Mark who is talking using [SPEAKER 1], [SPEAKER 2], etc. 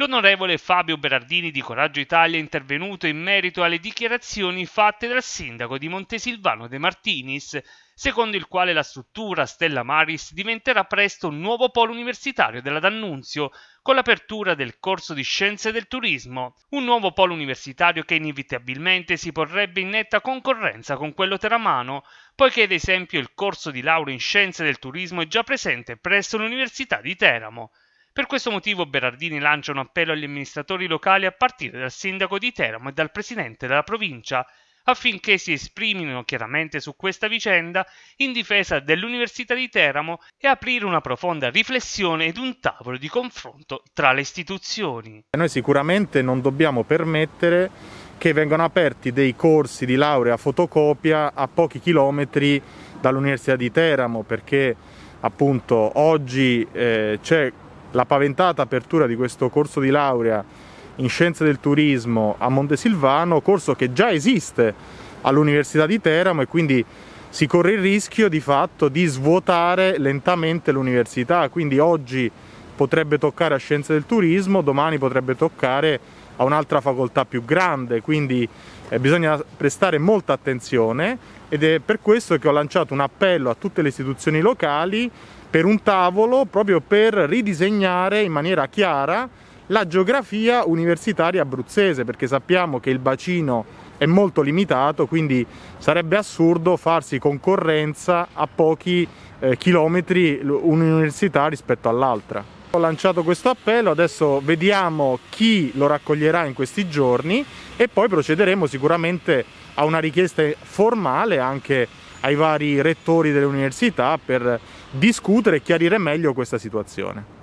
[SPEAKER 1] L'onorevole Fabio Berardini di Coraggio Italia è intervenuto in merito alle dichiarazioni fatte dal sindaco di Montesilvano De Martinis, secondo il quale la struttura Stella Maris diventerà presto un nuovo polo universitario della D'Annunzio, con l'apertura del corso di Scienze del Turismo, un nuovo polo universitario che inevitabilmente si porrebbe in netta concorrenza con quello teramano, poiché ad esempio il corso di laurea in Scienze del Turismo è già presente presso l'Università di Teramo. Per questo motivo Berardini lancia un appello agli amministratori locali a partire dal sindaco di Teramo e dal presidente della provincia affinché si esprimino chiaramente su questa vicenda in difesa dell'Università di Teramo e aprire una profonda riflessione ed un tavolo di
[SPEAKER 2] confronto tra le istituzioni. Noi sicuramente non dobbiamo permettere che vengano aperti dei corsi di laurea fotocopia a pochi chilometri dall'Università di Teramo perché appunto oggi eh, c'è la paventata apertura di questo corso di laurea in scienze del turismo a Montesilvano, corso che già esiste all'Università di Teramo e quindi si corre il rischio di fatto di svuotare lentamente l'università, quindi oggi potrebbe toccare a scienze del turismo, domani potrebbe toccare a un'altra facoltà più grande, quindi eh, bisogna prestare molta attenzione ed è per questo che ho lanciato un appello a tutte le istituzioni locali per un tavolo proprio per ridisegnare in maniera chiara la geografia universitaria abruzzese perché sappiamo che il bacino è molto limitato quindi sarebbe assurdo farsi concorrenza a pochi eh, chilometri un'università rispetto all'altra. Ho lanciato questo appello, adesso vediamo chi lo raccoglierà in questi giorni e poi procederemo sicuramente a una richiesta formale anche ai vari rettori delle università per discutere e chiarire meglio questa situazione.